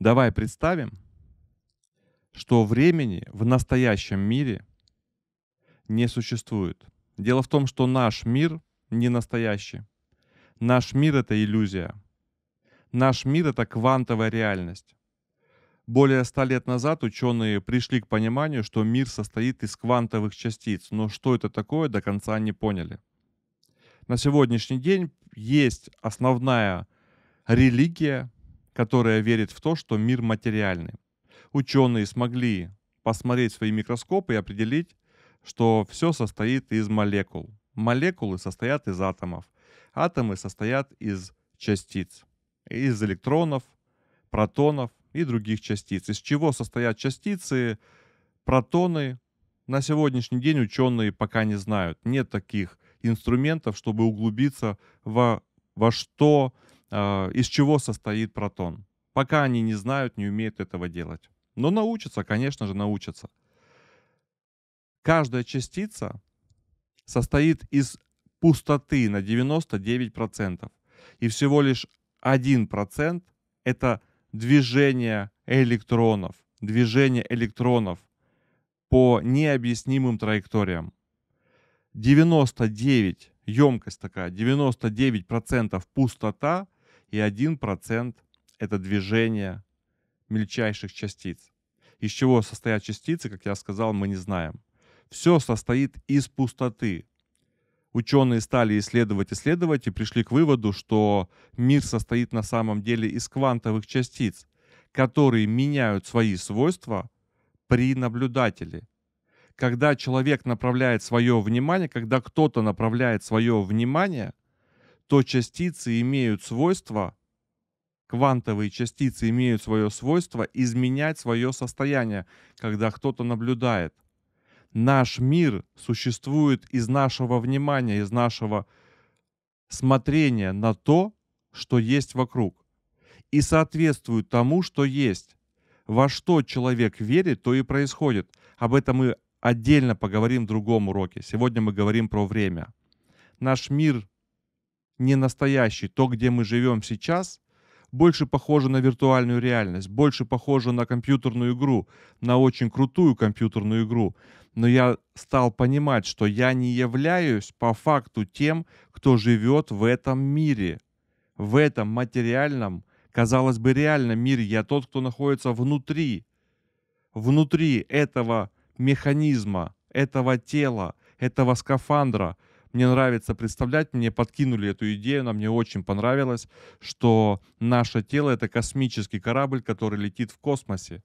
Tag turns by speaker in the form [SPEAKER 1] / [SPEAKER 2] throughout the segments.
[SPEAKER 1] Давай представим, что времени в настоящем мире не существует. Дело в том, что наш мир не настоящий. Наш мир — это иллюзия. Наш мир — это квантовая реальность. Более ста лет назад ученые пришли к пониманию, что мир состоит из квантовых частиц, но что это такое, до конца не поняли. На сегодняшний день есть основная религия, которая верит в то, что мир материальный. Ученые смогли посмотреть свои микроскопы и определить, что все состоит из молекул. Молекулы состоят из атомов. Атомы состоят из частиц. Из электронов, протонов и других частиц. Из чего состоят частицы, протоны, на сегодняшний день ученые пока не знают. Нет таких инструментов, чтобы углубиться во, во что а, из чего состоит протон. Пока они не знают, не умеют этого делать. Но научатся, конечно же, научатся. Каждая частица состоит из пустоты на 99%. И всего лишь 1% это движение электронов. Движение электронов по необъяснимым траекториям. 99, емкость такая, 99% пустота – и 1% — это движение мельчайших частиц. Из чего состоят частицы, как я сказал, мы не знаем. Все состоит из пустоты. Ученые стали исследовать, исследовать и пришли к выводу, что мир состоит на самом деле из квантовых частиц, которые меняют свои свойства при наблюдателе. Когда человек направляет свое внимание, когда кто-то направляет свое внимание, то частицы имеют свойство, квантовые частицы имеют свое свойство изменять свое состояние, когда кто-то наблюдает. Наш мир существует из нашего внимания, из нашего смотрения на то, что есть вокруг, и соответствует тому, что есть. Во что человек верит, то и происходит. Об этом мы отдельно поговорим в другом уроке. Сегодня мы говорим про время. Наш мир не настоящий, то, где мы живем сейчас, больше похоже на виртуальную реальность, больше похоже на компьютерную игру, на очень крутую компьютерную игру. Но я стал понимать, что я не являюсь по факту тем, кто живет в этом мире, в этом материальном, казалось бы, реальном мире. Я тот, кто находится внутри, внутри этого механизма, этого тела, этого скафандра – мне нравится представлять, мне подкинули эту идею, она мне очень понравилась, что наше тело — это космический корабль, который летит в космосе.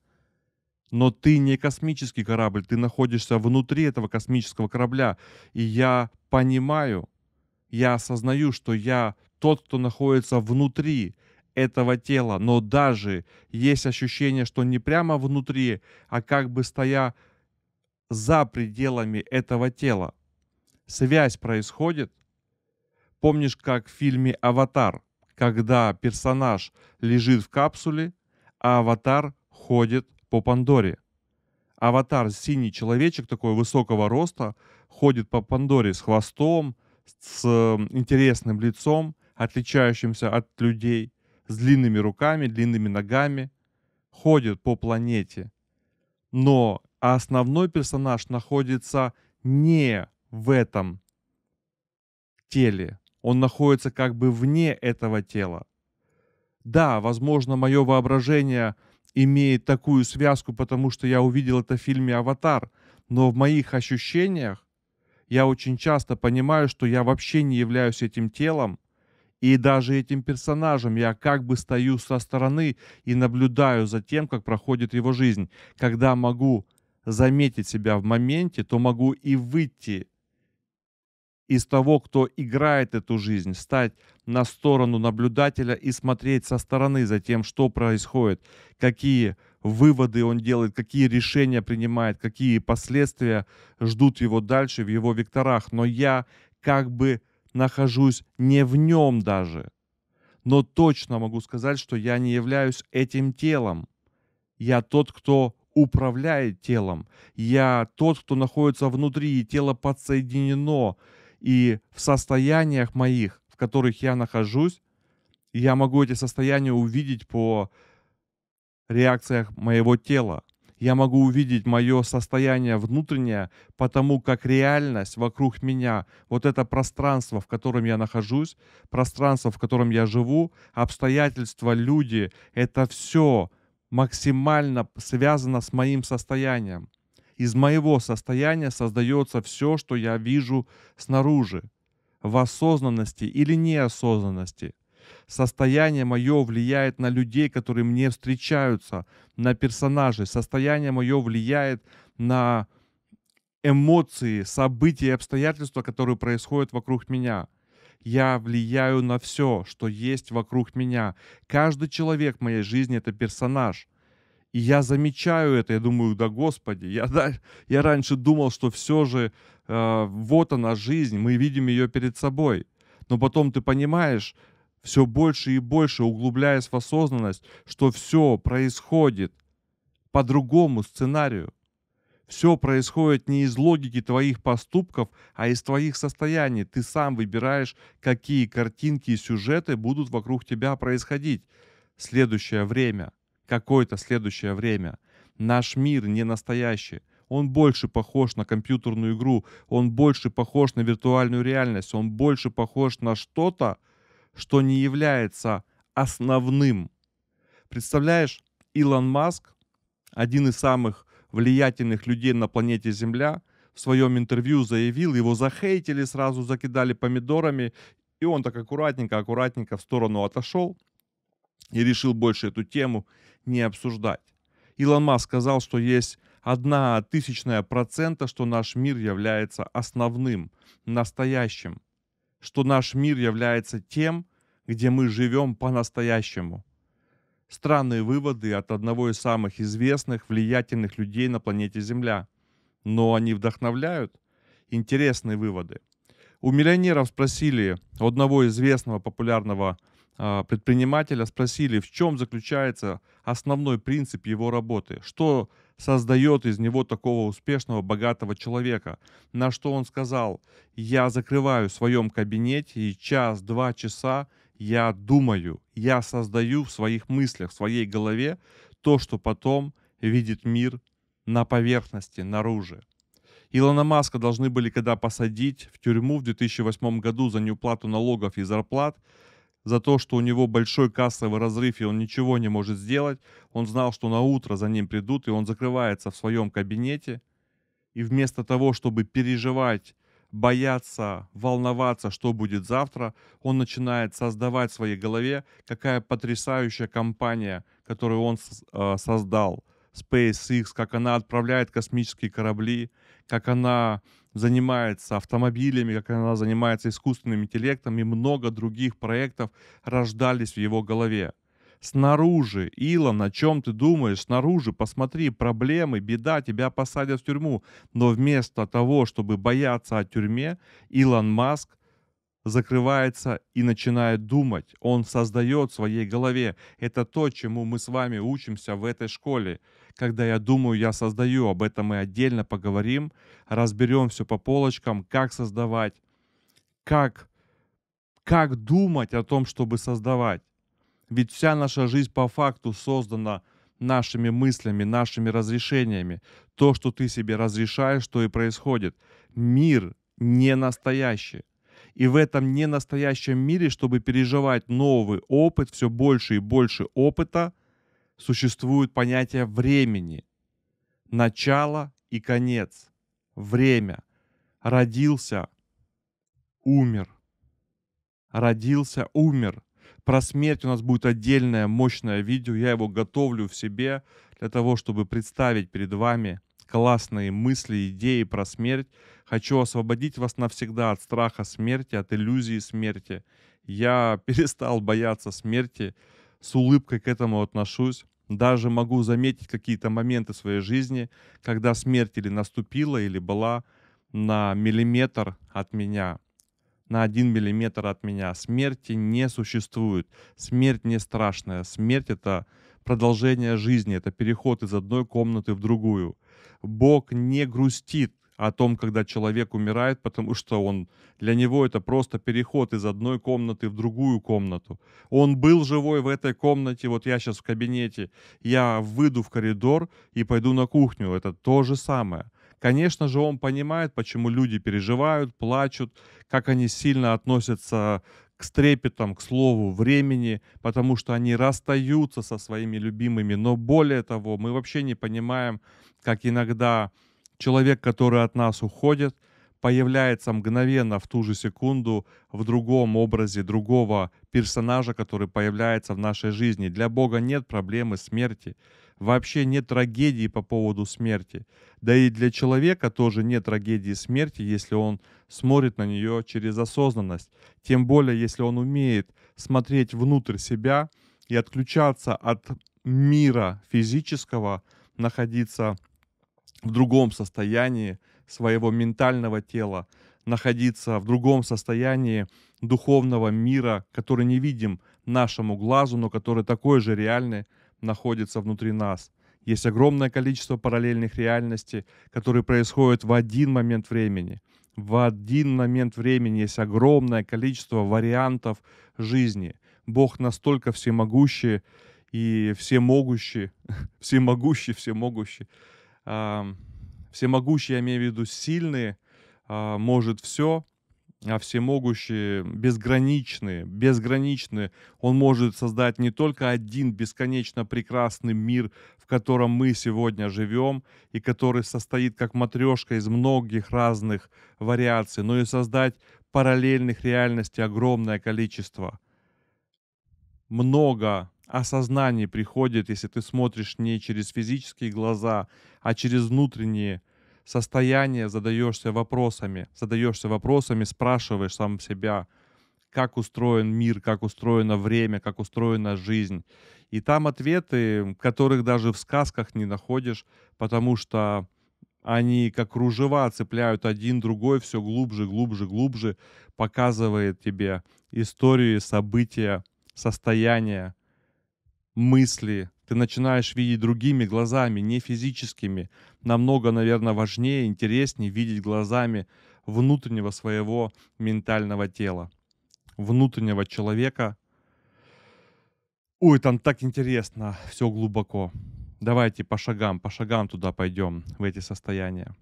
[SPEAKER 1] Но ты не космический корабль, ты находишься внутри этого космического корабля. И я понимаю, я осознаю, что я тот, кто находится внутри этого тела. Но даже есть ощущение, что не прямо внутри, а как бы стоя за пределами этого тела связь происходит. Помнишь, как в фильме «Аватар», когда персонаж лежит в капсуле, а аватар ходит по Пандоре. Аватар, синий человечек такой высокого роста, ходит по Пандоре с хвостом, с э, интересным лицом, отличающимся от людей, с длинными руками, длинными ногами, ходит по планете. Но основной персонаж находится не в этом теле. Он находится как бы вне этого тела. Да, возможно, мое воображение имеет такую связку, потому что я увидел это в фильме «Аватар», но в моих ощущениях я очень часто понимаю, что я вообще не являюсь этим телом, и даже этим персонажем я как бы стою со стороны и наблюдаю за тем, как проходит его жизнь. Когда могу заметить себя в моменте, то могу и выйти из того, кто играет эту жизнь, стать на сторону наблюдателя и смотреть со стороны за тем, что происходит, какие выводы он делает, какие решения принимает, какие последствия ждут его дальше в его векторах. Но я как бы нахожусь не в нем даже. Но точно могу сказать, что я не являюсь этим телом. Я тот, кто управляет телом. Я тот, кто находится внутри, и тело подсоединено и в состояниях моих, в которых я нахожусь, я могу эти состояния увидеть по реакциях моего тела. Я могу увидеть мое состояние внутреннее, потому как реальность вокруг меня, вот это пространство, в котором я нахожусь, пространство, в котором я живу, обстоятельства, люди, это все максимально связано с моим состоянием. Из моего состояния создается все, что я вижу снаружи, в осознанности или неосознанности. Состояние мое влияет на людей, которые мне встречаются, на персонажей. Состояние мое влияет на эмоции, события обстоятельства, которые происходят вокруг меня. Я влияю на все, что есть вокруг меня. Каждый человек в моей жизни — это персонаж — и я замечаю это, я думаю, да господи, я, да, я раньше думал, что все же э, вот она жизнь, мы видим ее перед собой. Но потом ты понимаешь, все больше и больше углубляясь в осознанность, что все происходит по другому сценарию. Все происходит не из логики твоих поступков, а из твоих состояний. Ты сам выбираешь, какие картинки и сюжеты будут вокруг тебя происходить. Следующее время – какое-то следующее время. Наш мир не настоящий. Он больше похож на компьютерную игру, он больше похож на виртуальную реальность, он больше похож на что-то, что не является основным. Представляешь, Илон Маск, один из самых влиятельных людей на планете Земля, в своем интервью заявил, его захейтили, сразу закидали помидорами, и он так аккуратненько, аккуратненько в сторону отошел и решил больше эту тему не обсуждать. Илон Маск сказал, что есть одна тысячная процента, что наш мир является основным, настоящим, что наш мир является тем, где мы живем по-настоящему. Странные выводы от одного из самых известных, влиятельных людей на планете Земля. Но они вдохновляют. Интересные выводы. У миллионеров спросили у одного известного популярного а, предпринимателя спросили, в чем заключается основной принцип его работы, что создает из него такого успешного, богатого человека. На что он сказал, я закрываю в своем кабинете и час-два часа я думаю, я создаю в своих мыслях, в своей голове то, что потом видит мир на поверхности, наружу. Илона Маска должны были когда посадить в тюрьму в 2008 году за неуплату налогов и зарплат – за то, что у него большой кассовый разрыв и он ничего не может сделать. Он знал, что на утро за ним придут, и он закрывается в своем кабинете. И вместо того, чтобы переживать, бояться, волноваться, что будет завтра, он начинает создавать в своей голове, какая потрясающая компания, которую он э, создал. SpaceX, как она отправляет космические корабли, как она занимается автомобилями, как она занимается искусственным интеллектом, и много других проектов рождались в его голове. Снаружи, Илон, о чем ты думаешь? Снаружи, посмотри, проблемы, беда, тебя посадят в тюрьму. Но вместо того, чтобы бояться о тюрьме, Илон Маск закрывается и начинает думать. Он создает в своей голове. Это то, чему мы с вами учимся в этой школе. Когда я думаю, я создаю. Об этом мы отдельно поговорим. Разберем все по полочкам, как создавать, как, как думать о том, чтобы создавать. Ведь вся наша жизнь по факту создана нашими мыслями, нашими разрешениями. То, что ты себе разрешаешь, то и происходит. Мир не настоящий. И в этом ненастоящем мире, чтобы переживать новый опыт, все больше и больше опыта – существует понятие времени. Начало и конец. Время. Родился. Умер. Родился, умер. Про смерть у нас будет отдельное мощное видео. Я его готовлю в себе для того, чтобы представить перед вами классные мысли, идеи про смерть. Хочу освободить вас навсегда от страха смерти, от иллюзии смерти. Я перестал бояться смерти с улыбкой к этому отношусь. Даже могу заметить какие-то моменты своей жизни, когда смерть или наступила, или была на миллиметр от меня. На один миллиметр от меня. Смерти не существует. Смерть не страшная. Смерть — это продолжение жизни, это переход из одной комнаты в другую. Бог не грустит о том, когда человек умирает, потому что он для него это просто переход из одной комнаты в другую комнату. Он был живой в этой комнате, вот я сейчас в кабинете, я выйду в коридор и пойду на кухню. Это то же самое. Конечно же, он понимает, почему люди переживают, плачут, как они сильно относятся к стрепетам, к слову времени, потому что они расстаются со своими любимыми. Но более того, мы вообще не понимаем, как иногда Человек, который от нас уходит, появляется мгновенно в ту же секунду в другом образе другого персонажа, который появляется в нашей жизни. Для Бога нет проблемы смерти. Вообще нет трагедии по поводу смерти. Да и для человека тоже нет трагедии смерти, если он смотрит на нее через осознанность. Тем более, если он умеет смотреть внутрь себя и отключаться от мира физического, находиться в другом состоянии своего ментального тела, находиться в другом состоянии духовного мира, который не видим нашему глазу, но который такой же реальный находится внутри нас. Есть огромное количество параллельных реальностей, которые происходят в один момент времени. В один момент времени есть огромное количество вариантов жизни. Бог настолько всемогущий и всемогущий, всемогущий, всемогущий, э, всемогущий, я имею в виду сильный, а, может все, а всемогущий безграничный, безграничный. Он может создать не только один бесконечно прекрасный мир, в котором мы сегодня живем, и который состоит как матрешка из многих разных вариаций, но и создать параллельных реальностей огромное количество. Много осознание приходит, если ты смотришь не через физические глаза, а через внутренние состояния, задаешься вопросами, задаешься вопросами, спрашиваешь сам себя, как устроен мир, как устроено время, как устроена жизнь. И там ответы, которых даже в сказках не находишь, потому что они как ружева цепляют один другой все глубже, глубже, глубже, показывает тебе истории, события, состояния, мысли, ты начинаешь видеть другими глазами, не физическими. Намного, наверное, важнее, интереснее видеть глазами внутреннего своего ментального тела, внутреннего человека. Ой, там так интересно, все глубоко. Давайте по шагам, по шагам туда пойдем, в эти состояния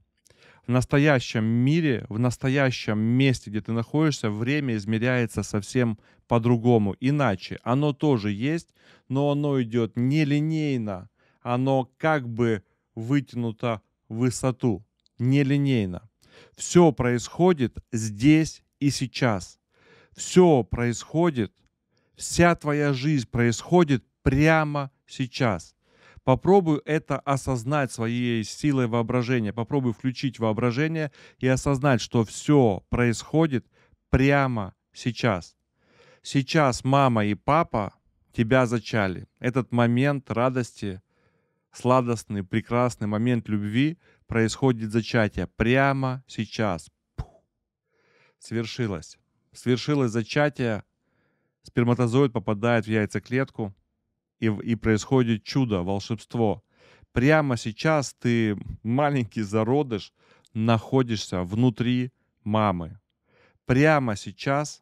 [SPEAKER 1] в настоящем мире, в настоящем месте, где ты находишься, время измеряется совсем по-другому, иначе. Оно тоже есть, но оно идет нелинейно, оно как бы вытянуто в высоту, нелинейно. Все происходит здесь и сейчас. Все происходит, вся твоя жизнь происходит прямо сейчас. Попробую это осознать своей силой воображения. Попробую включить воображение и осознать, что все происходит прямо сейчас. Сейчас мама и папа тебя зачали. Этот момент радости, сладостный, прекрасный момент любви происходит зачатие прямо сейчас. Пух. Свершилось. Свершилось зачатие. Сперматозоид попадает в яйцеклетку и, и происходит чудо, волшебство. Прямо сейчас ты, маленький зародыш, находишься внутри мамы. Прямо сейчас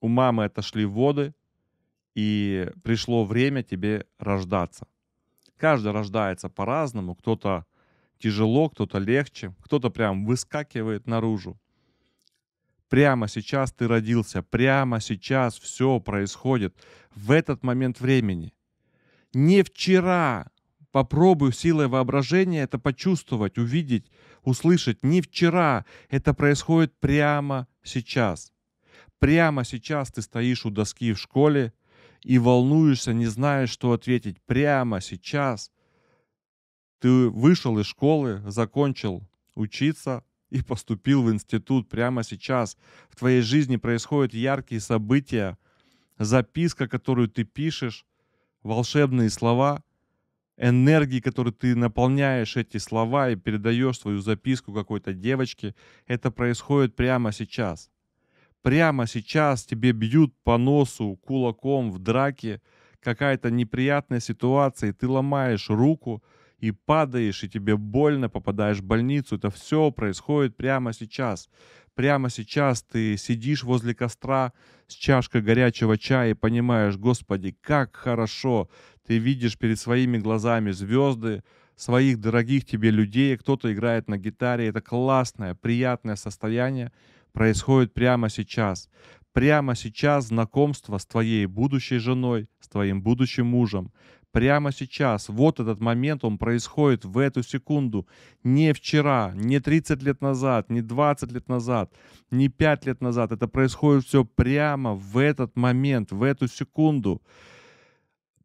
[SPEAKER 1] у мамы отошли воды, и пришло время тебе рождаться. Каждый рождается по-разному, кто-то тяжело, кто-то легче, кто-то прям выскакивает наружу. Прямо сейчас ты родился, прямо сейчас все происходит в этот момент времени не вчера. Попробуй силой воображения это почувствовать, увидеть, услышать. Не вчера. Это происходит прямо сейчас. Прямо сейчас ты стоишь у доски в школе и волнуешься, не знаешь, что ответить. Прямо сейчас ты вышел из школы, закончил учиться и поступил в институт прямо сейчас. В твоей жизни происходят яркие события, записка, которую ты пишешь, волшебные слова, энергии, которые ты наполняешь эти слова и передаешь свою записку какой-то девочке, это происходит прямо сейчас. Прямо сейчас тебе бьют по носу кулаком в драке какая-то неприятная ситуация, и ты ломаешь руку, и падаешь, и тебе больно, попадаешь в больницу. Это все происходит прямо сейчас прямо сейчас ты сидишь возле костра с чашкой горячего чая и понимаешь, Господи, как хорошо, ты видишь перед своими глазами звезды, своих дорогих тебе людей, кто-то играет на гитаре, это классное, приятное состояние происходит прямо сейчас. Прямо сейчас знакомство с твоей будущей женой, с твоим будущим мужем прямо сейчас, вот этот момент, он происходит в эту секунду, не вчера, не 30 лет назад, не 20 лет назад, не 5 лет назад, это происходит все прямо в этот момент, в эту секунду.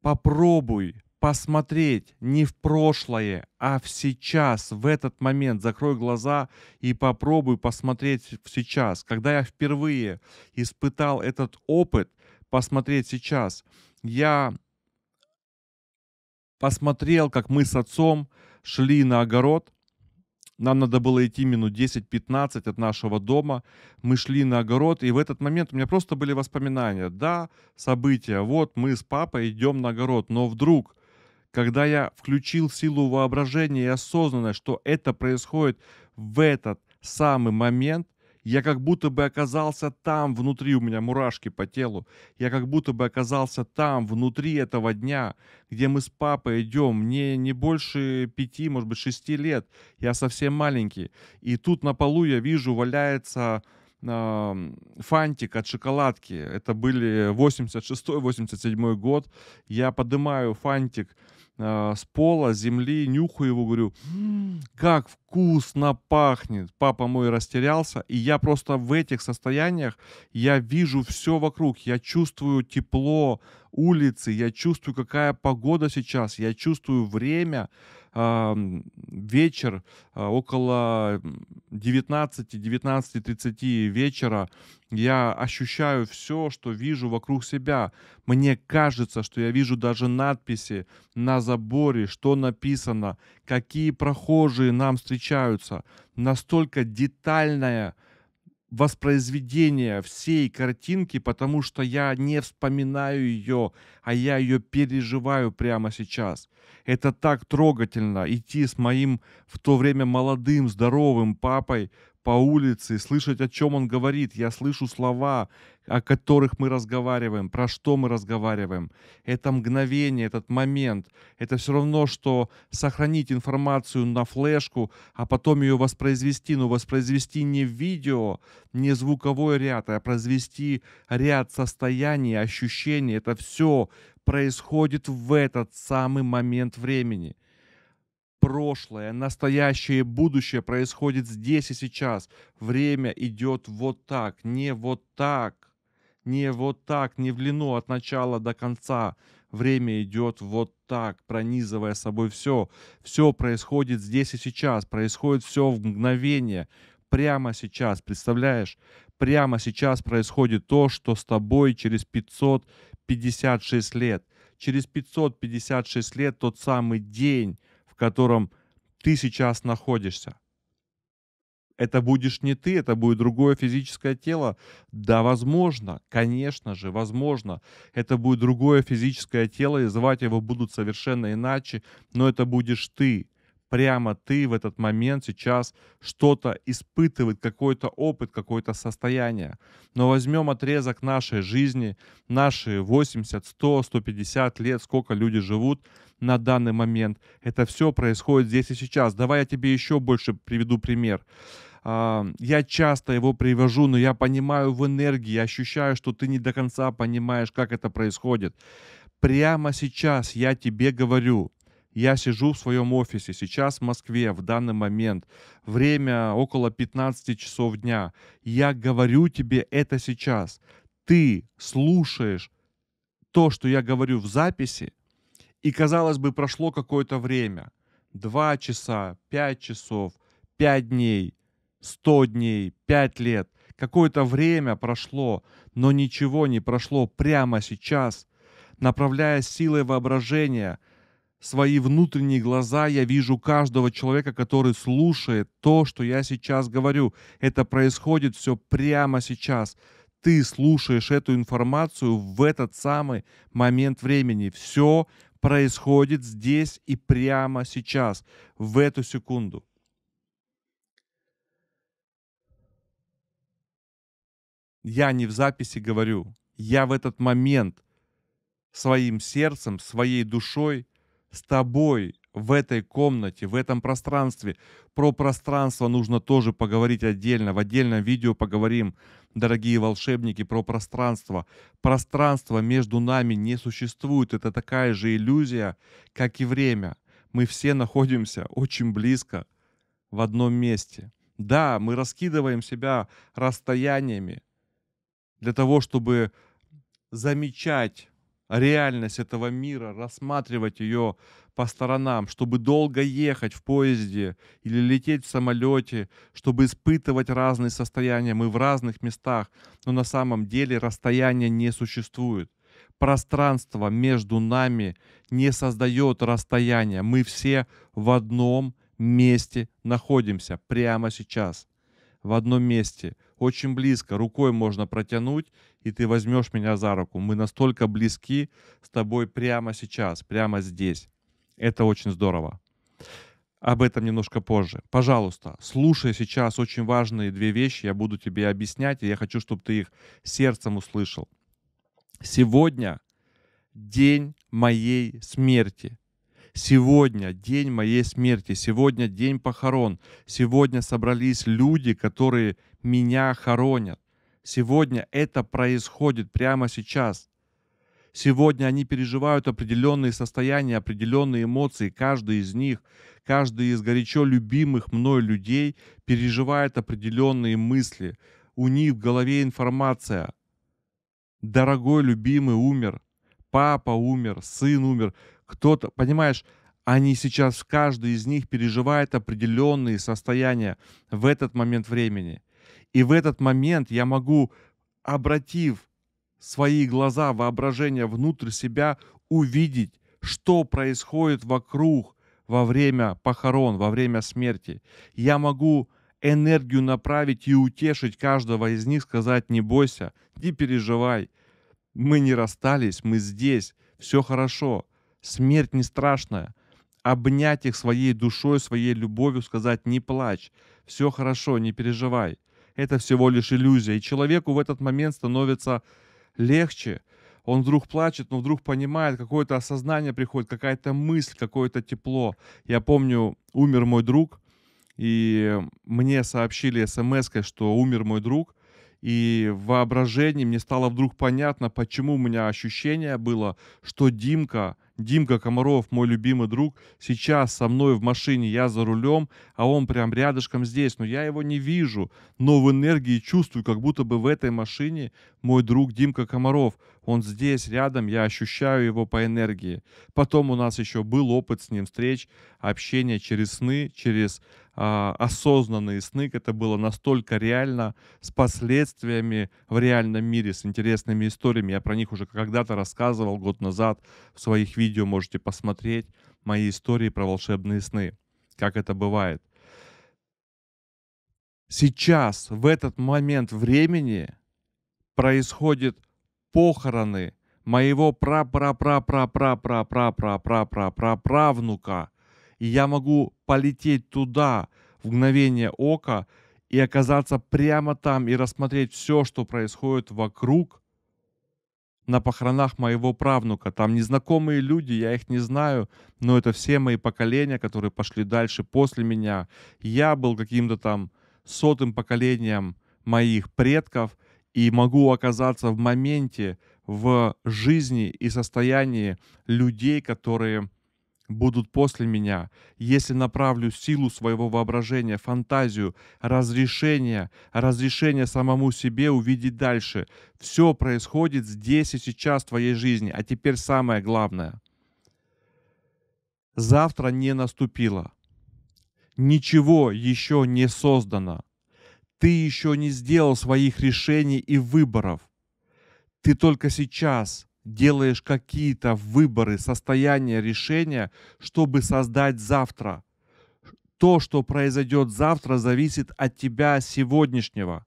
[SPEAKER 1] Попробуй посмотреть не в прошлое, а в сейчас, в этот момент. Закрой глаза и попробуй посмотреть в сейчас. Когда я впервые испытал этот опыт, посмотреть сейчас, я посмотрел, как мы с отцом шли на огород. Нам надо было идти минут 10-15 от нашего дома. Мы шли на огород, и в этот момент у меня просто были воспоминания. Да, события, вот мы с папой идем на огород, но вдруг, когда я включил силу воображения и осознанность, что это происходит в этот самый момент, я как будто бы оказался там внутри, у меня мурашки по телу. Я как будто бы оказался там внутри этого дня, где мы с папой идем. Мне не больше пяти, может быть, шести лет. Я совсем маленький. И тут на полу я вижу валяется а, фантик от шоколадки. Это были 86-87 год. Я поднимаю фантик, Э, с пола, с земли, нюхаю его, говорю, как вкусно пахнет. Папа мой растерялся, и я просто в этих состояниях, я вижу все вокруг, я чувствую тепло, улицы, я чувствую, какая погода сейчас, я чувствую время, вечер э, около 19-19.30 вечера, я ощущаю все, что вижу вокруг себя. Мне кажется, что я вижу даже надписи на заборе, что написано, какие прохожие нам встречаются. Настолько детальная воспроизведение всей картинки, потому что я не вспоминаю ее, а я ее переживаю прямо сейчас. Это так трогательно идти с моим в то время молодым, здоровым папой по улице, слышать, о чем он говорит. Я слышу слова, о которых мы разговариваем, про что мы разговариваем. Это мгновение, этот момент. Это все равно, что сохранить информацию на флешку, а потом ее воспроизвести, но воспроизвести не видео, не звуковой ряд, а произвести ряд состояний, ощущений. Это все происходит в этот самый момент времени прошлое, настоящее и будущее происходит здесь и сейчас. Время идет вот так, не вот так не вот так, не в длину от начала до конца. Время идет вот так, пронизывая собой все. Все происходит здесь и сейчас, происходит все в мгновение, прямо сейчас, представляешь? Прямо сейчас происходит то, что с тобой через 556 лет. Через 556 лет тот самый день, в котором ты сейчас находишься это будешь не ты, это будет другое физическое тело. Да, возможно, конечно же, возможно, это будет другое физическое тело, и звать его будут совершенно иначе, но это будешь ты. Прямо ты в этот момент сейчас что-то испытывает, какой-то опыт, какое-то состояние. Но возьмем отрезок нашей жизни, наши 80, 100, 150 лет, сколько люди живут, на данный момент. Это все происходит здесь и сейчас. Давай я тебе еще больше приведу пример. А, я часто его привожу, но я понимаю в энергии, ощущаю, что ты не до конца понимаешь, как это происходит. Прямо сейчас я тебе говорю, я сижу в своем офисе, сейчас в Москве, в данный момент, время около 15 часов дня. Я говорю тебе это сейчас. Ты слушаешь то, что я говорю в записи, и, казалось бы, прошло какое-то время. Два часа, пять часов, пять дней, 100 дней, 5 лет, какое-то время прошло, но ничего не прошло прямо сейчас. Направляя силой воображения свои внутренние глаза, я вижу каждого человека, который слушает то, что я сейчас говорю. Это происходит все прямо сейчас. Ты слушаешь эту информацию в этот самый момент времени. Все происходит здесь и прямо сейчас, в эту секунду. Я не в записи говорю. Я в этот момент своим сердцем, своей душой, с тобой в этой комнате, в этом пространстве. Про пространство нужно тоже поговорить отдельно. В отдельном видео поговорим, дорогие волшебники, про пространство. Пространство между нами не существует. Это такая же иллюзия, как и время. Мы все находимся очень близко в одном месте. Да, мы раскидываем себя расстояниями, для того, чтобы замечать реальность этого мира, рассматривать ее по сторонам, чтобы долго ехать в поезде или лететь в самолете, чтобы испытывать разные состояния. Мы в разных местах, но на самом деле расстояния не существует. Пространство между нами не создает расстояния. Мы все в одном месте находимся прямо сейчас. В одном месте – очень близко, рукой можно протянуть, и ты возьмешь меня за руку. Мы настолько близки с тобой прямо сейчас, прямо здесь. Это очень здорово. Об этом немножко позже. Пожалуйста, слушай сейчас очень важные две вещи, я буду тебе объяснять, и я хочу, чтобы ты их сердцем услышал. Сегодня день моей смерти. Сегодня день моей смерти, сегодня день похорон, сегодня собрались люди, которые меня хоронят. Сегодня это происходит прямо сейчас. Сегодня они переживают определенные состояния, определенные эмоции. Каждый из них, каждый из горячо любимых мной людей переживает определенные мысли. У них в голове информация. Дорогой любимый умер, папа умер, сын умер кто-то, понимаешь, они сейчас, каждый из них переживает определенные состояния в этот момент времени. И в этот момент я могу, обратив свои глаза, воображение внутрь себя, увидеть, что происходит вокруг во время похорон, во время смерти. Я могу энергию направить и утешить каждого из них, сказать «не бойся, не переживай, мы не расстались, мы здесь, все хорошо». Смерть не страшная. Обнять их своей душой, своей любовью, сказать «не плачь, все хорошо, не переживай». Это всего лишь иллюзия. И человеку в этот момент становится легче. Он вдруг плачет, но вдруг понимает, какое-то осознание приходит, какая-то мысль, какое-то тепло. Я помню, умер мой друг, и мне сообщили смс что умер мой друг. И в воображении мне стало вдруг понятно, почему у меня ощущение было, что Димка Димка Комаров, мой любимый друг, сейчас со мной в машине, я за рулем, а он прям рядышком здесь, но я его не вижу, но в энергии чувствую, как будто бы в этой машине мой друг Димка Комаров, он здесь, рядом, я ощущаю его по энергии. Потом у нас еще был опыт с ним встреч, общения через сны, через э, осознанные сны, это было настолько реально, с последствиями в реальном мире, с интересными историями. Я про них уже когда-то рассказывал год назад в своих видео видео можете посмотреть мои истории про волшебные сны, как это бывает. Сейчас, в этот момент времени, происходят похороны моего пра пра пра пра пра пра пра пра пра пра пра правнука. И я могу полететь туда в мгновение ока и оказаться прямо там и рассмотреть все, что происходит вокруг на похоронах моего правнука. Там незнакомые люди, я их не знаю, но это все мои поколения, которые пошли дальше после меня. Я был каким-то там сотым поколением моих предков и могу оказаться в моменте, в жизни и состоянии людей, которые будут после меня, если направлю силу своего воображения, фантазию, разрешение, разрешение самому себе увидеть дальше. Все происходит здесь и сейчас в твоей жизни, а теперь самое главное. Завтра не наступило. Ничего еще не создано. Ты еще не сделал своих решений и выборов. Ты только сейчас делаешь какие-то выборы, состояния, решения, чтобы создать завтра. То, что произойдет завтра, зависит от тебя сегодняшнего.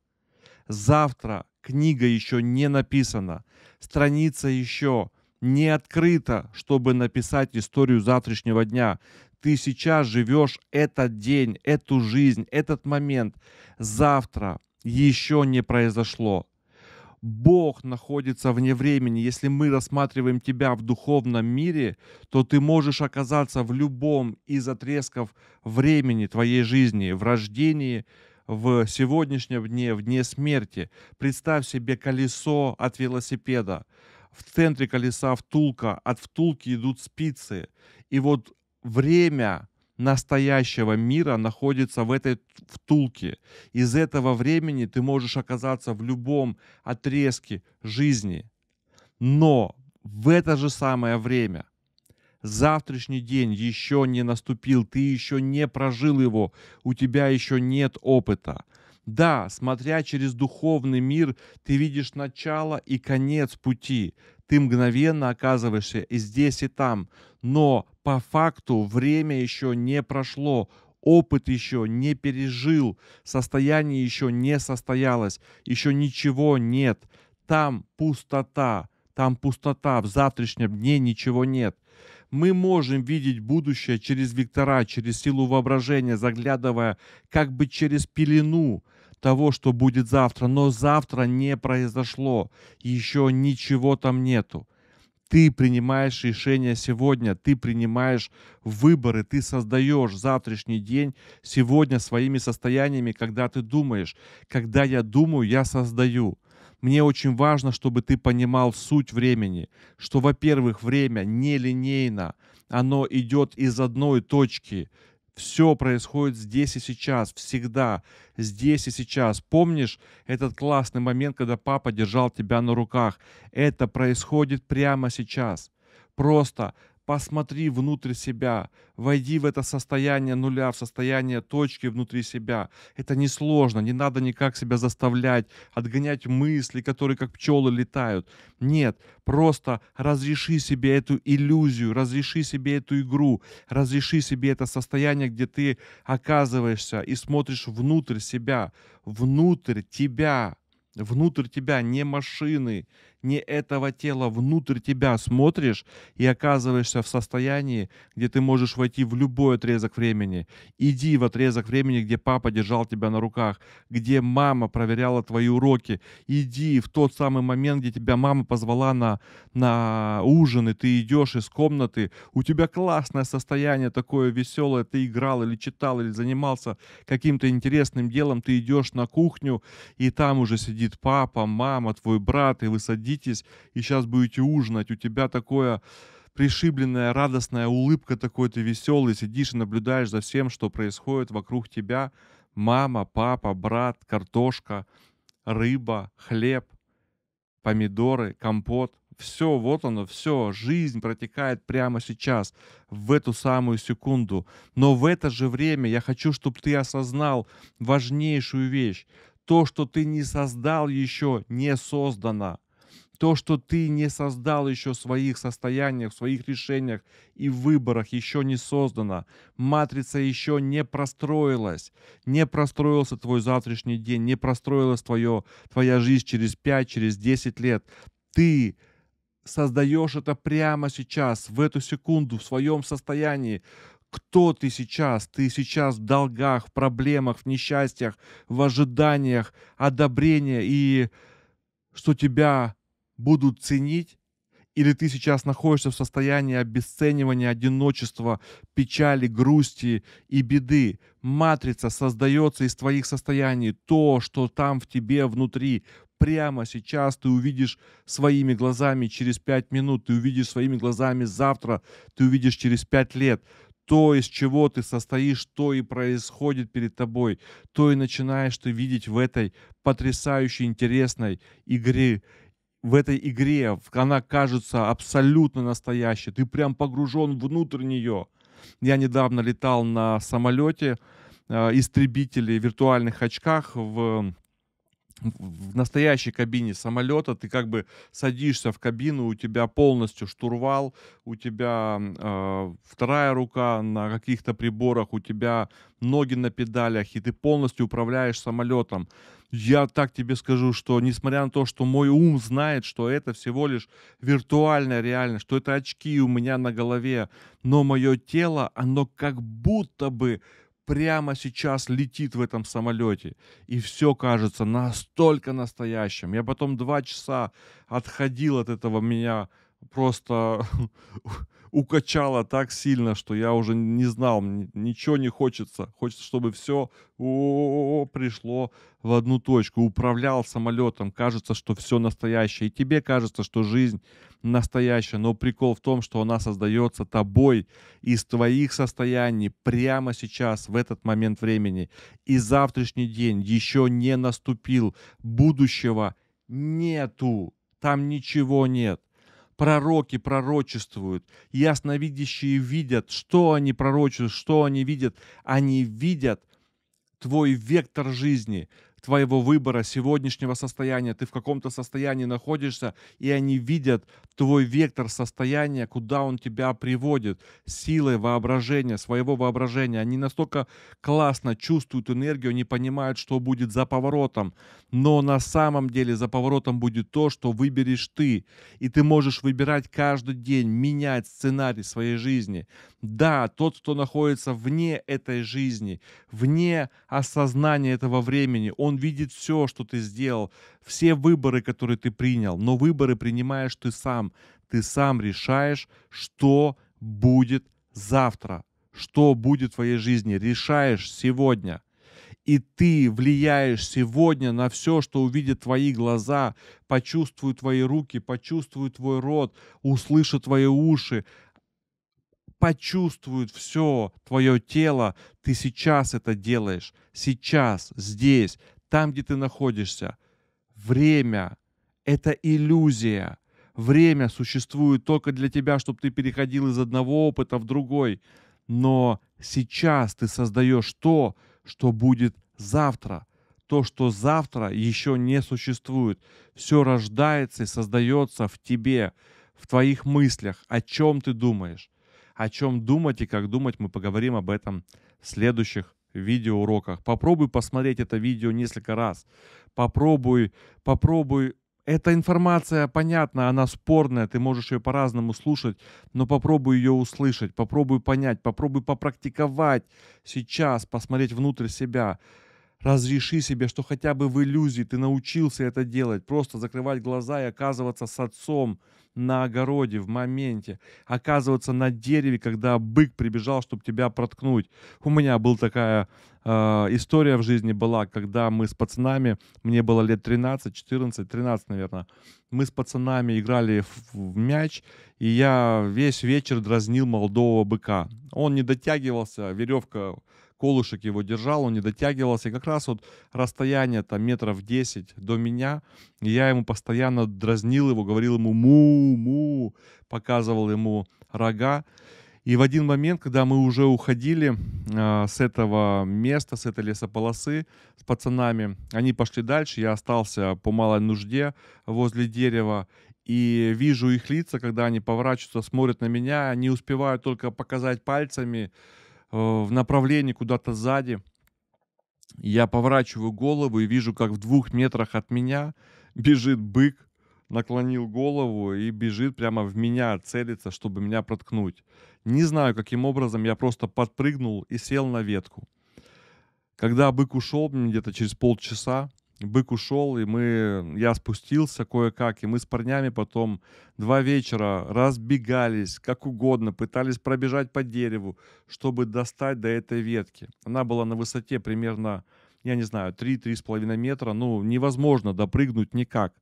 [SPEAKER 1] Завтра книга еще не написана, страница еще не открыта, чтобы написать историю завтрашнего дня. Ты сейчас живешь этот день, эту жизнь, этот момент. Завтра еще не произошло Бог находится вне времени. Если мы рассматриваем тебя в духовном мире, то ты можешь оказаться в любом из отрезков времени твоей жизни, в рождении, в сегодняшнем дне, в дне смерти. Представь себе колесо от велосипеда. В центре колеса втулка, от втулки идут спицы. И вот время настоящего мира находится в этой втулке. Из этого времени ты можешь оказаться в любом отрезке жизни. Но в это же самое время завтрашний день еще не наступил, ты еще не прожил его, у тебя еще нет опыта. Да, смотря через духовный мир, ты видишь начало и конец пути. Ты мгновенно оказываешься и здесь, и там. Но по факту время еще не прошло, опыт еще не пережил, состояние еще не состоялось, еще ничего нет. Там пустота, там пустота, в завтрашнем дне ничего нет. Мы можем видеть будущее через вектора, через силу воображения, заглядывая как бы через пелену того, что будет завтра, но завтра не произошло, еще ничего там нету. Ты принимаешь решения сегодня, ты принимаешь выборы, ты создаешь завтрашний день сегодня своими состояниями, когда ты думаешь. Когда я думаю, я создаю. Мне очень важно, чтобы ты понимал суть времени, что, во-первых, время нелинейно, оно идет из одной точки, все происходит здесь и сейчас, всегда, здесь и сейчас. Помнишь этот классный момент, когда папа держал тебя на руках? Это происходит прямо сейчас. Просто посмотри внутрь себя, войди в это состояние нуля, в состояние точки внутри себя. Это несложно, не надо никак себя заставлять, отгонять мысли, которые как пчелы летают. Нет, просто разреши себе эту иллюзию, разреши себе эту игру, разреши себе это состояние, где ты оказываешься и смотришь внутрь себя, внутрь тебя, внутрь тебя, не машины, не этого тела, внутрь тебя смотришь и оказываешься в состоянии, где ты можешь войти в любой отрезок времени. Иди в отрезок времени, где папа держал тебя на руках, где мама проверяла твои уроки. Иди в тот самый момент, где тебя мама позвала на, на ужин, и ты идешь из комнаты, у тебя классное состояние такое веселое, ты играл или читал, или занимался каким-то интересным делом, ты идешь на кухню, и там уже сидит папа, мама, твой брат, и вы садитесь садитесь и сейчас будете ужинать, у тебя такое пришибленная, радостная улыбка такой, ты веселый, сидишь и наблюдаешь за всем, что происходит вокруг тебя. Мама, папа, брат, картошка, рыба, хлеб, помидоры, компот. Все, вот оно, все, жизнь протекает прямо сейчас, в эту самую секунду. Но в это же время я хочу, чтобы ты осознал важнейшую вещь. То, что ты не создал еще, не создано то, что ты не создал еще в своих состояниях, в своих решениях и выборах, еще не создано. Матрица еще не простроилась. Не простроился твой завтрашний день, не простроилась твое, твоя жизнь через 5, через 10 лет. Ты создаешь это прямо сейчас, в эту секунду, в своем состоянии. Кто ты сейчас? Ты сейчас в долгах, в проблемах, в несчастьях, в ожиданиях одобрения и что тебя будут ценить, или ты сейчас находишься в состоянии обесценивания одиночества, печали, грусти и беды. Матрица создается из твоих состояний. То, что там в тебе внутри, прямо сейчас ты увидишь своими глазами через пять минут, ты увидишь своими глазами завтра, ты увидишь через пять лет. То, из чего ты состоишь, то и происходит перед тобой, то и начинаешь ты видеть в этой потрясающей интересной игре в этой игре, она кажется абсолютно настоящей, ты прям погружен внутрь нее. Я недавно летал на самолете, э, истребителей в виртуальных очках в в настоящей кабине самолета ты как бы садишься в кабину, у тебя полностью штурвал, у тебя э, вторая рука на каких-то приборах, у тебя ноги на педалях, и ты полностью управляешь самолетом. Я так тебе скажу, что несмотря на то, что мой ум знает, что это всего лишь виртуальная реальность, что это очки у меня на голове, но мое тело, оно как будто бы прямо сейчас летит в этом самолете. И все кажется настолько настоящим. Я потом два часа отходил от этого меня просто укачало так сильно, что я уже не знал, ничего не хочется. Хочется, чтобы все пришло в одну точку. Управлял самолетом, кажется, что все настоящее. И тебе кажется, что жизнь настоящая. Но прикол в том, что она создается тобой из твоих состояний прямо сейчас, в этот момент времени. И завтрашний день еще не наступил. Будущего нету. Там ничего нет пророки пророчествуют, ясновидящие видят, что они пророчат, что они видят. Они видят твой вектор жизни, твоего выбора, сегодняшнего состояния. Ты в каком-то состоянии находишься, и они видят твой вектор состояния, куда он тебя приводит, силой воображения, своего воображения. Они настолько классно чувствуют энергию, они понимают, что будет за поворотом. Но на самом деле за поворотом будет то, что выберешь ты. И ты можешь выбирать каждый день, менять сценарий своей жизни. Да, тот, кто находится вне этой жизни, вне осознания этого времени, он видит все, что ты сделал, все выборы, которые ты принял, но выборы принимаешь ты сам. Ты сам решаешь, что будет завтра, что будет в твоей жизни. Решаешь сегодня. И ты влияешь сегодня на все, что увидят твои глаза, почувствуют твои руки, почувствуют твой рот, услышат твои уши, почувствуют все твое тело, ты сейчас это делаешь, сейчас, здесь, там, где ты находишься. Время — это иллюзия. Время существует только для тебя, чтобы ты переходил из одного опыта в другой. Но сейчас ты создаешь то, что будет завтра. То, что завтра еще не существует. Все рождается и создается в тебе, в твоих мыслях, о чем ты думаешь. О чем думать и как думать, мы поговорим об этом в следующих видеоуроках. Попробуй посмотреть это видео несколько раз. Попробуй, попробуй эта информация понятна, она спорная, ты можешь ее по-разному слушать, но попробуй ее услышать, попробуй понять, попробуй попрактиковать сейчас, посмотреть внутрь себя. Разреши себе, что хотя бы в иллюзии ты научился это делать, просто закрывать глаза и оказываться с отцом на огороде в моменте, оказываться на дереве, когда бык прибежал, чтобы тебя проткнуть. У меня был такая а, история в жизни была, когда мы с пацанами, мне было лет 13, 14, 13, наверное, мы с пацанами играли в, в мяч, и я весь вечер дразнил молодого быка. Он не дотягивался, веревка колышек его держал, он не дотягивался. И как раз вот расстояние там метров 10 до меня, и я ему постоянно дразнил его, говорил ему му-му, показывал ему рога. И в один момент, когда мы уже уходили э, с этого места, с этой лесополосы с пацанами, они пошли дальше, я остался по малой нужде возле дерева, и вижу их лица, когда они поворачиваются, смотрят на меня, они успевают только показать пальцами э, в направлении куда-то сзади. Я поворачиваю голову и вижу, как в двух метрах от меня бежит бык наклонил голову и бежит прямо в меня, целится, чтобы меня проткнуть. Не знаю, каким образом, я просто подпрыгнул и сел на ветку. Когда бык ушел, где-то через полчаса, бык ушел, и мы, я спустился кое-как, и мы с парнями потом два вечера разбегались, как угодно, пытались пробежать по дереву, чтобы достать до этой ветки. Она была на высоте примерно, я не знаю, 3-3,5 метра, ну, невозможно допрыгнуть никак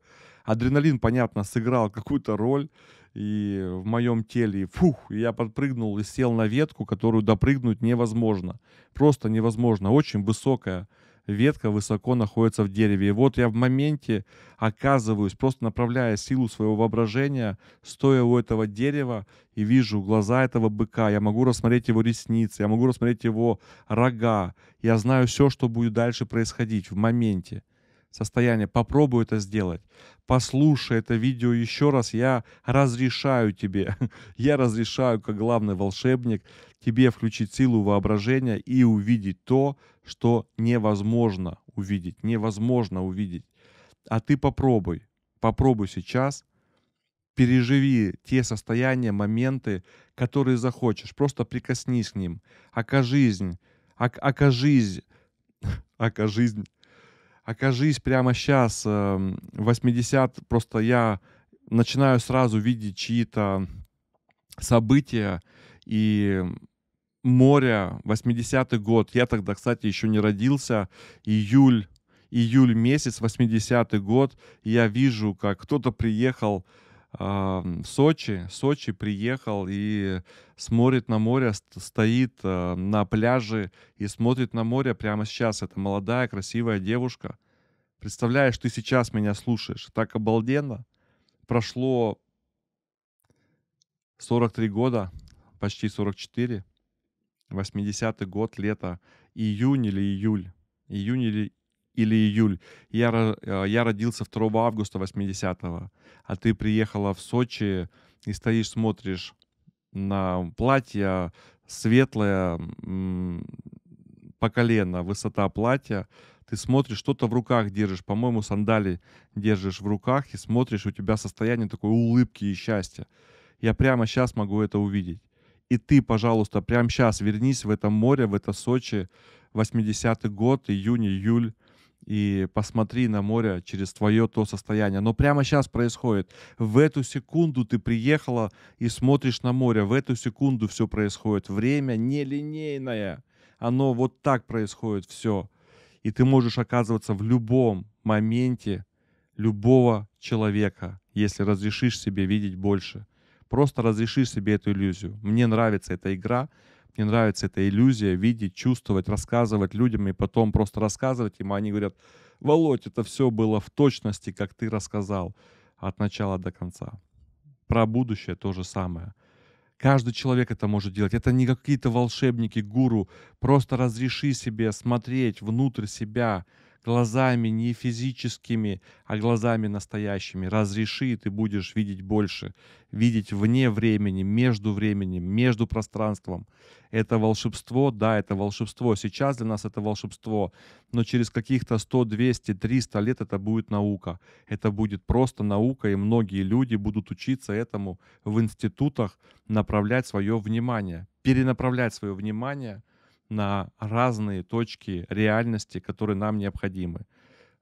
[SPEAKER 1] адреналин, понятно, сыграл какую-то роль и в моем теле, фух, я подпрыгнул и сел на ветку, которую допрыгнуть невозможно. Просто невозможно. Очень высокая ветка высоко находится в дереве. И вот я в моменте оказываюсь, просто направляя силу своего воображения, стоя у этого дерева и вижу глаза этого быка, я могу рассмотреть его ресницы, я могу рассмотреть его рога, я знаю все, что будет дальше происходить в моменте состояние, попробуй это сделать. Послушай это видео еще раз, я разрешаю тебе, я разрешаю, как главный волшебник, тебе включить силу воображения и увидеть то, что невозможно увидеть, невозможно увидеть. А ты попробуй, попробуй сейчас, переживи те состояния, моменты, которые захочешь, просто прикоснись к ним, окажись, ок, окажись, окажись, окажись прямо сейчас, э, 80, просто я начинаю сразу видеть чьи-то события и море, 80-й год. Я тогда, кстати, еще не родился. Июль, июль месяц, 80-й год. Я вижу, как кто-то приехал в а, Сочи, Сочи приехал и смотрит на море, стоит а, на пляже и смотрит на море прямо сейчас. Это молодая, красивая девушка. Представляешь, ты сейчас меня слушаешь. Так обалденно. Прошло 43 года, почти 44. 80-й год, лето, июнь или июль. Июнь или или июль. Я, э, я родился 2 августа 80-го, а ты приехала в Сочи и стоишь, смотришь на платье светлое, по колено высота платья, ты смотришь, что-то в руках держишь, по-моему, сандали держишь в руках и смотришь, у тебя состояние такой улыбки и счастья. Я прямо сейчас могу это увидеть. И ты, пожалуйста, прямо сейчас вернись в это море, в это Сочи, 80-й год, июнь, июль, и посмотри на море через твое то состояние. Но прямо сейчас происходит. В эту секунду ты приехала и смотришь на море. В эту секунду все происходит. Время нелинейное. Оно вот так происходит все. И ты можешь оказываться в любом моменте любого человека, если разрешишь себе видеть больше. Просто разрешишь себе эту иллюзию. Мне нравится эта игра, мне нравится эта иллюзия, видеть, чувствовать, рассказывать людям, и потом просто рассказывать им, а они говорят, Володь, это все было в точности, как ты рассказал, от начала до конца. Про будущее то же самое. Каждый человек это может делать. Это не какие-то волшебники, гуру. Просто разреши себе смотреть внутрь себя, глазами не физическими, а глазами настоящими. Разреши, и ты будешь видеть больше. Видеть вне времени, между временем, между пространством. Это волшебство, да, это волшебство. Сейчас для нас это волшебство, но через каких-то 100, 200, 300 лет это будет наука. Это будет просто наука, и многие люди будут учиться этому в институтах, направлять свое внимание, перенаправлять свое внимание – на разные точки реальности, которые нам необходимы.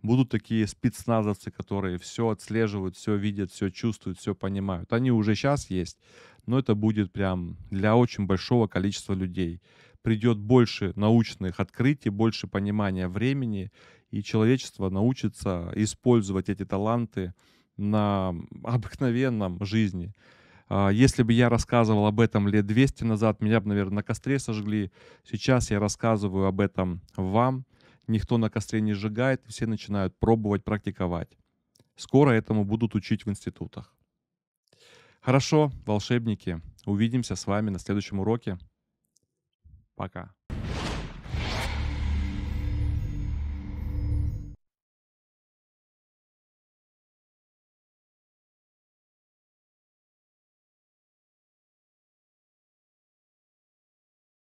[SPEAKER 1] Будут такие спецназовцы, которые все отслеживают, все видят, все чувствуют, все понимают. Они уже сейчас есть, но это будет прям для очень большого количества людей. Придет больше научных открытий, больше понимания времени, и человечество научится использовать эти таланты на обыкновенном жизни. А, если бы я рассказывал об этом лет 200 назад, меня бы, наверное, на костре сожгли. Сейчас я рассказываю об этом вам. Никто на костре не сжигает, все начинают пробовать, практиковать. Скоро этому будут учить в институтах. Хорошо, волшебники, увидимся с вами на следующем уроке. Пока.